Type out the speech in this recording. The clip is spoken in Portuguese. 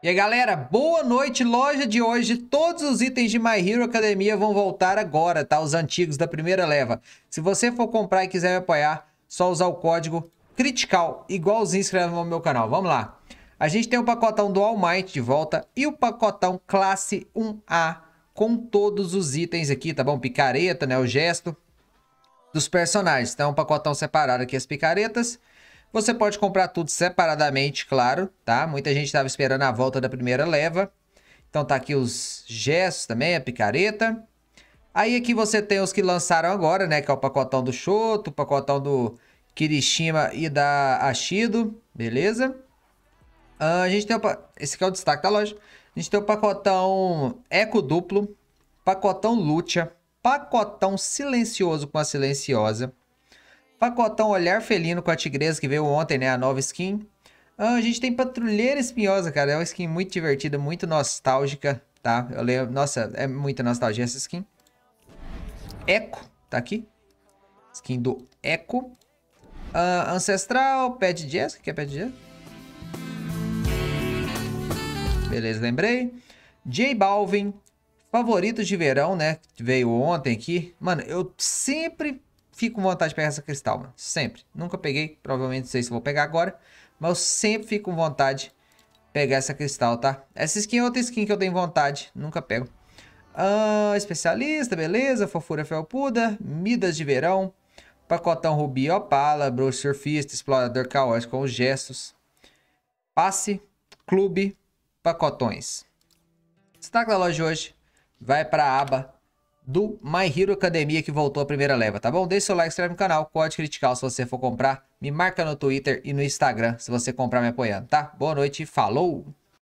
E aí, galera, boa noite. Loja de hoje, todos os itens de My Hero Academia vão voltar agora, tá? Os antigos da primeira leva. Se você for comprar e quiser me apoiar, só usar o código CRITICAL, igual os inscreve no meu canal. Vamos lá. A gente tem o pacotão do All Might de volta e o pacotão Classe 1A com todos os itens aqui, tá bom? Picareta, né? O gesto dos personagens. Então, é um pacotão separado aqui as picaretas. Você pode comprar tudo separadamente, claro, tá? Muita gente estava esperando a volta da primeira leva. Então tá aqui os gestos também, a picareta. Aí aqui você tem os que lançaram agora, né? Que é o pacotão do Shoto, o pacotão do Kirishima e da Ashido, beleza? Uh, a gente tem o... Esse aqui é o destaque da loja. A gente tem o pacotão Eco Duplo, pacotão Lucha, pacotão Silencioso com a Silenciosa, Pacotão Olhar Felino com a Tigresa, que veio ontem, né? A nova skin. Ah, a gente tem Patrulheira Espinhosa, cara. É uma skin muito divertida, muito nostálgica, tá? Eu leio Nossa, é muita nostalgia essa skin. Eco, tá aqui. Skin do Eco. Ah, Ancestral, Pet Jessica, que é Pet Jessica? Beleza, lembrei. J Balvin, favoritos de verão, né? Veio ontem aqui. Mano, eu sempre Fico com vontade de pegar essa cristal, mano. Sempre. Nunca peguei. Provavelmente não sei se vou pegar agora. Mas eu sempre fico com vontade de pegar essa cristal, tá? Essa skin é outra skin que eu tenho vontade. Nunca pego. Ah, especialista, beleza. Fofura felpuda. Midas de verão. Pacotão rubi opala. Bruxo surfista. Explorador caótico com os gestos. Passe. Clube. Pacotões. Destaque da loja hoje. Vai para a aba do My Hero Academia que voltou a primeira leva, tá bom? Deixe seu like, se inscreve no canal, pode criticar se você for comprar, me marca no Twitter e no Instagram se você comprar me apoiando, tá? Boa noite, falou!